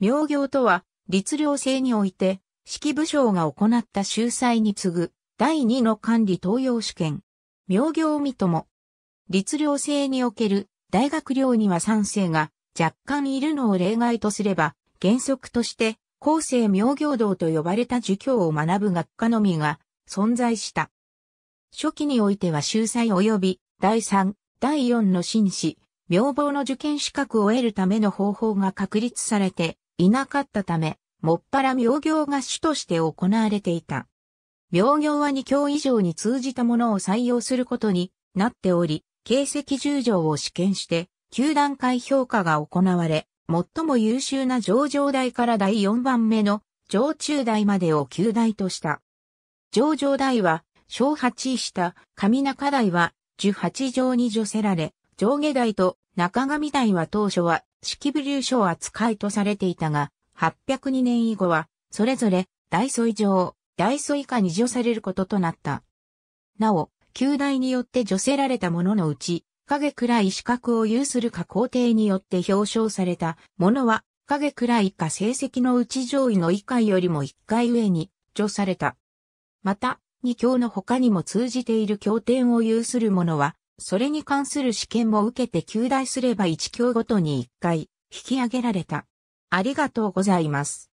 妙行とは、律令制において、式部将が行った秀才に次ぐ、第2の管理東洋主権。妙行と友。律令制における、大学寮には三世が、若干いるのを例外とすれば、原則として、後世妙行道と呼ばれた儒教を学ぶ学科のみが、存在した。初期においては秀才及び、第3、第4の紳士、妙房の受験資格を得るための方法が確立されて、いなかったため、もっぱら妙業が主として行われていた。妙業は2教以上に通じたものを採用することになっており、形跡十条を試験して、九段階評価が行われ、最も優秀な上場代から第4番目の上中代までを九台とした。上場代は、小八位下、上中代は、十八条に除せられ、上下代と中上代は当初は式部流書扱いとされていたが、802年以後は、それぞれ、大祖以上、大祖以下に除されることとなった。なお、旧大によって除せられたもののうち、影くらい資格を有するか皇帝によって表彰されたものは、影くらいか成績のうち上位の以下よりも一回上に除された。また、二教の他にも通じている経典を有する者は、それに関する試験も受けて及第すれば1教ごとに1回引き上げられた。ありがとうございます。